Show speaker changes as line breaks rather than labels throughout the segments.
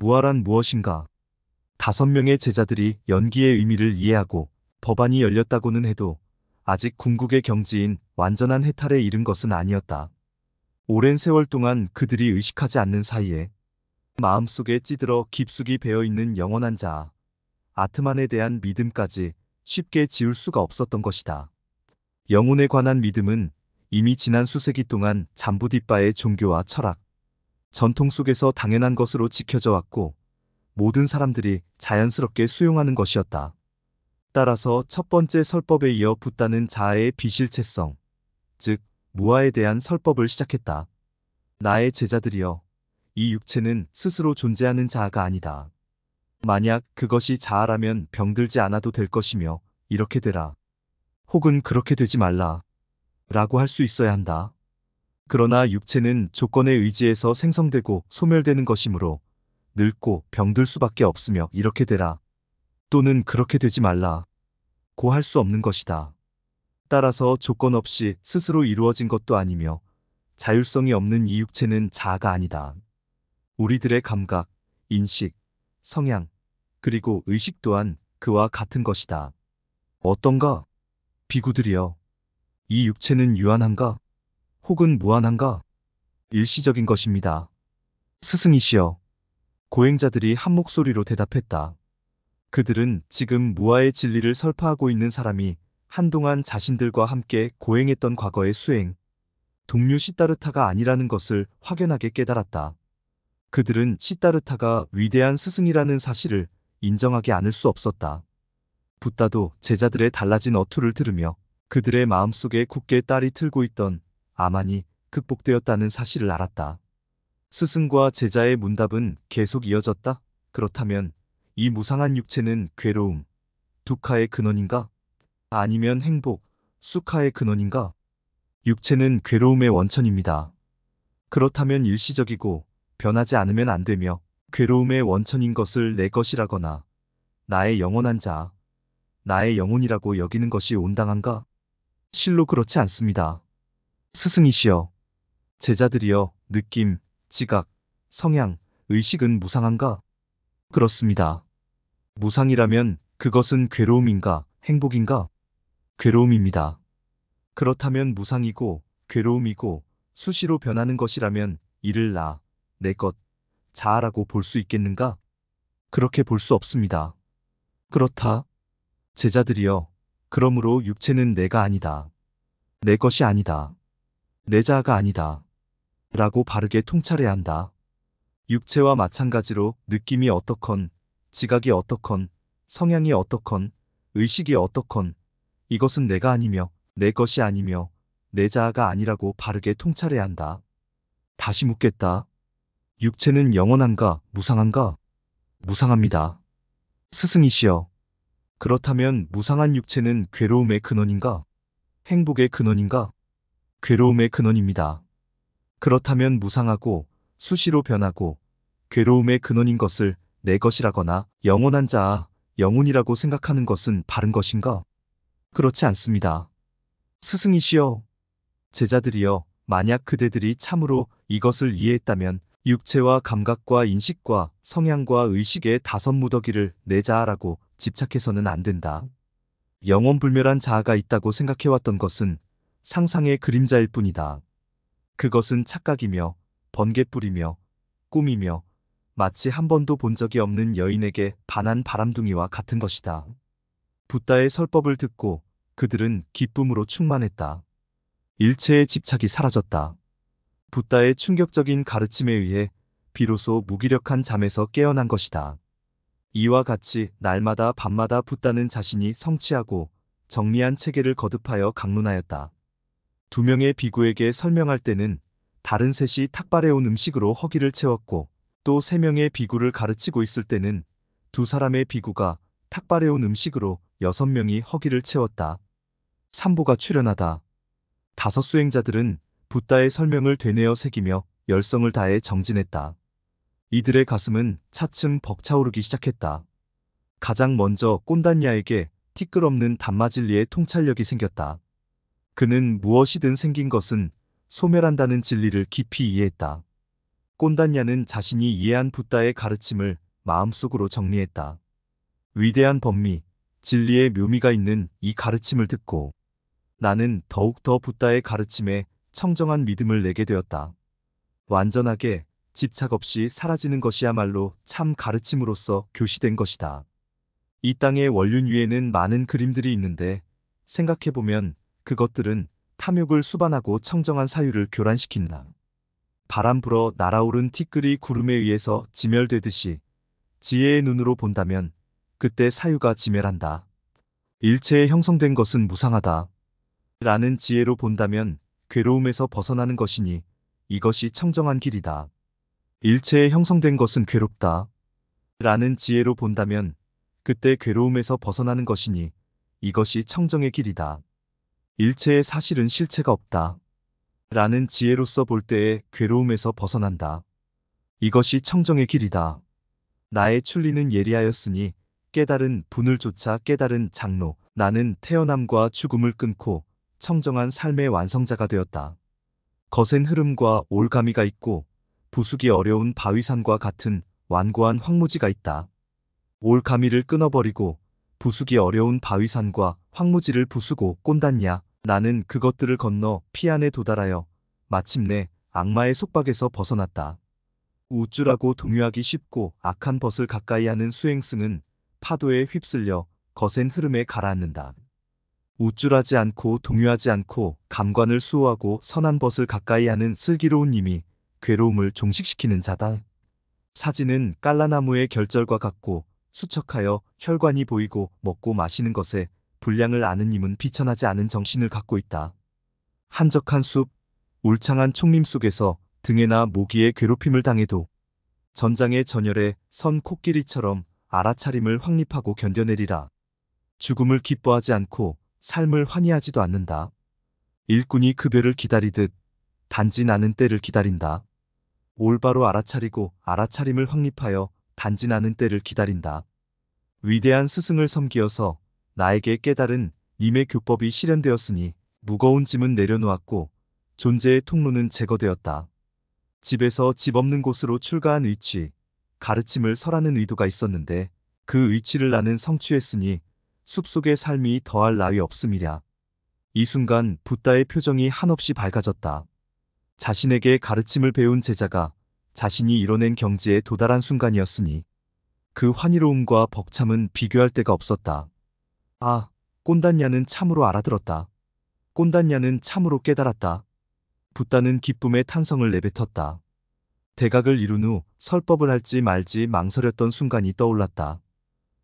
무아란 무엇인가? 다섯 명의 제자들이 연기의 의미를 이해하고 법안이 열렸다고는 해도 아직 궁극의 경지인 완전한 해탈에 이른 것은 아니었다. 오랜 세월 동안 그들이 의식하지 않는 사이에 마음속에 찌들어 깊숙이 배어있는 영원한 자아, 아트만에 대한 믿음까지 쉽게 지울 수가 없었던 것이다. 영혼에 관한 믿음은 이미 지난 수세기 동안 잠부디빠의 종교와 철학, 전통 속에서 당연한 것으로 지켜져 왔고 모든 사람들이 자연스럽게 수용하는 것이었다. 따라서 첫 번째 설법에 이어 붙다는 자아의 비실체성, 즉 무아에 대한 설법을 시작했다. 나의 제자들이여, 이 육체는 스스로 존재하는 자아가 아니다. 만약 그것이 자아라면 병들지 않아도 될 것이며 이렇게 되라. 혹은 그렇게 되지 말라. 라고 할 수 있어야 한다. 그러나 육체는 조건에 의지해서 생성되고 소멸되는 것이므로 늙고 병들 수밖에 없으며 이렇게 되라 또는 그렇게 되지 말라 고할 수 없는 것이다. 따라서 조건 없이 스스로 이루어진 것도 아니며 자율성이 없는 이 육체는 자아가 아니다. 우리들의 감각, 인식, 성향, 그리고 의식 또한 그와 같은 것이다. 어떤가? 비구들이여. 이 육체는 유한한가? 혹은 무한한가? 일시적인 것입니다. 스승이시여. 고행자들이 한 목소리로 대답했다. 그들은 지금 무아의 진리를 설파하고 있는 사람이 한동안 자신들과 함께 고행했던 과거의 수행, 동료 시따르타가 아니라는 것을 확연하게 깨달았다. 그들은 시따르타가 위대한 스승이라는 사실을 인정하게 않을 수 없었다. 붓다도 제자들의 달라진 어투를 들으며 그들의 마음속에 굳게 딸이 틀고 있던 아만이 극복되었다는 사실을 알았다. 스승과 제자의 문답은 계속 이어졌다. 그렇다면 이 무상한 육체는 괴로움, 두카의 근원인가? 아니면 행복, 수카의 근원인가? 육체는 괴로움의 원천입니다. 그렇다면 일시적이고 변하지 않으면 안 되며 괴로움의 원천인 것을 내 것이라거나 나의 영원한 자, 나의 영혼이라고 여기는 것이 온당한가? 실로 그렇지 않습니다. 스승이시여, 제자들이여, 느낌, 지각, 성향, 의식은 무상한가? 그렇습니다. 무상이라면 그것은 괴로움인가, 행복인가? 괴로움입니다. 그렇다면 무상이고, 괴로움이고, 수시로 변하는 것이라면 이를 나, 내 것, 자아라고 볼 수 있겠는가? 그렇게 볼 수 없습니다. 그렇다. 제자들이여, 그러므로 육체는 내가 아니다. 내 것이 아니다. 내 자아가 아니다. 라고 바르게 통찰해야 한다. 육체와 마찬가지로 느낌이 어떻건, 지각이 어떻건, 성향이 어떻건, 의식이 어떻건, 이것은 내가 아니며, 내 것이 아니며, 내 자아가 아니라고 바르게 통찰해야 한다. 다시 묻겠다. 육체는 영원한가, 무상한가? 무상합니다. 스승이시여. 그렇다면 무상한 육체는 괴로움의 근원인가? 행복의 근원인가? 괴로움의 근원입니다. 그렇다면 무상하고 수시로 변하고 괴로움의 근원인 것을 내 것이라거나 영원한 자아, 영혼이라고 생각하는 것은 바른 것인가? 그렇지 않습니다. 스승이시여, 제자들이여, 만약 그대들이 참으로 이것을 이해했다면 육체와 감각과 인식과 성향과 의식의 다섯 무더기를 내 자아라고 집착해서는 안 된다. 영원불멸한 자아가 있다고 생각해왔던 것은 상상의 그림자일 뿐이다. 그것은 착각이며 번개불이며 꿈이며 마치 한 번도 본 적이 없는 여인에게 반한 바람둥이와 같은 것이다. 붓다의 설법을 듣고 그들은 기쁨으로 충만했다. 일체의 집착이 사라졌다. 붓다의 충격적인 가르침에 의해 비로소 무기력한 잠에서 깨어난 것이다. 이와 같이 날마다 밤마다 붓다는 자신이 성취하고 정리한 체계를 거듭하여 강론하였다. 두 명의 비구에게 설명할 때는 다른 셋이 탁발해온 음식으로 허기를 채웠고 또 세 명의 비구를 가르치고 있을 때는 두 사람의 비구가 탁발해온 음식으로 여섯 명이 허기를 채웠다. 삼보가 출연하다. 다섯 수행자들은 붓다의 설명을 되뇌어 새기며 열성을 다해 정진했다. 이들의 가슴은 차츰 벅차오르기 시작했다. 가장 먼저 꼰단야에게 티끌없는 단마진리의 통찰력이 생겼다. 그는 무엇이든 생긴 것은 소멸한다는 진리를 깊이 이해했다. 꼰단냐는 자신이 이해한 부다의 가르침을 마음속으로 정리했다. 위대한 법미, 진리의 묘미가 있는 이 가르침을 듣고 나는 더욱더 부다의 가르침에 청정한 믿음을 내게 되었다. 완전하게 집착 없이 사라지는 것이야말로 참 가르침으로서 교시된 것이다. 이 땅의 원륜 위에는 많은 그림들이 있는데 생각해보면 그것들은 탐욕을 수반하고 청정한 사유를 교란시킨다. 바람 불어 날아오른 티끌이 구름에 의해서 지멸되듯이 지혜의 눈으로 본다면 그때 사유가 지멸한다. 일체에 형성된 것은 무상하다. 라는 지혜로 본다면 괴로움에서 벗어나는 것이니 이것이 청정한 길이다. 일체에 형성된 것은 괴롭다. 라는 지혜로 본다면 그때 괴로움에서 벗어나는 것이니 이것이 청정의 길이다. 일체의 사실은 실체가 없다. 라는 지혜로서 볼 때의 괴로움에서 벗어난다. 이것이 청정의 길이다. 나의 출리는 예리하였으니 깨달은 분을 쫓아 깨달은 장로 나는 태어남과 죽음을 끊고 청정한 삶의 완성자가 되었다. 거센 흐름과 올가미가 있고 부수기 어려운 바위산과 같은 완고한 황무지가 있다. 올가미를 끊어버리고 부수기 어려운 바위산과 황무지를 부수고 꼰단냐 나는 그것들을 건너 피안에 도달하여 마침내 악마의 속박에서 벗어났다. 우쭐하고 동요하기 쉽고 악한 벗을 가까이 하는 수행승은 파도에 휩쓸려 거센 흐름에 가라앉는다. 우쭐하지 않고 동요하지 않고 감관을 수호하고 선한 벗을 가까이 하는 슬기로운 님이 괴로움을 종식시키는 자다. 사진은 깔라나무의 결절과 같고 수척하여 혈관이 보이고 먹고 마시는 것에 분량을 아는 님은 비천하지 않은 정신을 갖고 있다. 한적한 숲, 울창한 총림 속에서 등에나 모기에 괴롭힘을 당해도 전장의 전열에 선 코끼리처럼 알아차림을 확립하고 견뎌내리라. 죽음을 기뻐하지 않고 삶을 환희하지도 않는다. 일꾼이 급여를 그 기다리듯 단지 나는 때를 기다린다. 올바로 알아차리고 알아차림을 확립하여 단지 나는 때를 기다린다. 위대한 스승을 섬기어서 나에게 깨달은 님의 교법이 실현되었으니 무거운 짐은 내려놓았고 존재의 통로는 제거되었다. 집에서 집 없는 곳으로 출가한 의취, 가르침을 설하는 의도가 있었는데 그 의취를 나는 성취했으니 숲속의 삶이 더할 나위 없음이랴. 이 순간 붓다의 표정이 한없이 밝아졌다. 자신에게 가르침을 배운 제자가 자신이 이뤄낸 경지에 도달한 순간이었으니 그 환희로움과 벅참은 비교할 데가 없었다. 아, 꼰단냐는 참으로 알아들었다. 꼰단냐는 참으로 깨달았다. 붓다는 기쁨의 탄성을 내뱉었다. 대각을 이룬 후 설법을 할지 말지 망설였던 순간이 떠올랐다.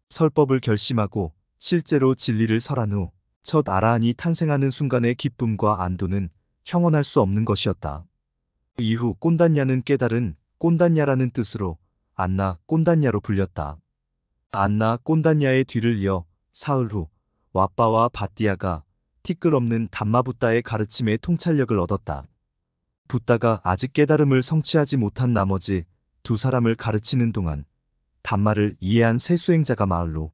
설법을 결심하고 실제로 진리를 설한 후 첫 아라한이 탄생하는 순간의 기쁨과 안도는 형언할 수 없는 것이었다. 이후 꼰단냐는 깨달은 꼰단냐라는 뜻으로 안나 꼰단냐로 불렸다. 안나 꼰단냐의 뒤를 이어 사흘 후 와빠와 바띠아가 티끌없는 담마붓다의 가르침에 통찰력을 얻었다. 붓다가 아직 깨달음을 성취하지 못한 나머지 두 사람을 가르치는 동안 단마를 이해한 새 수행자가 마을로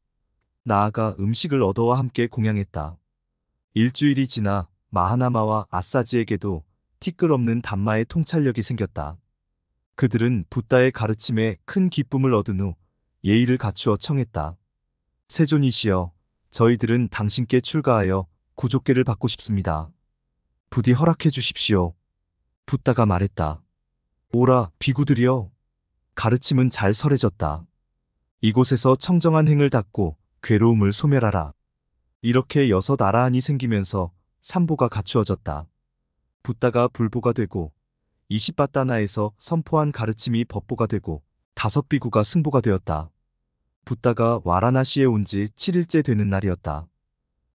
나아가 음식을 얻어와 함께 공양했다. 일주일이 지나 마하나마와 아싸지에게도 티끌없는 단마의 통찰력이 생겼다. 그들은 붓다의 가르침에 큰 기쁨을 얻은 후 예의를 갖추어 청했다. 세존이시여, 저희들은 당신께 출가하여 구족계를 받고 싶습니다. 부디 허락해 주십시오. 붓다가 말했다. 오라, 비구들이여. 가르침은 잘 설해졌다. 이곳에서 청정한 행을 닦고 괴로움을 소멸하라. 이렇게 여섯 나라안이 생기면서 삼보가 갖추어졌다. 붓다가 불보가 되고 이십바다나에서 선포한 가르침이 법보가 되고 다섯 비구가 승보가 되었다. 붓다가 와라나시에 온 지 7일째 되는 날이었다.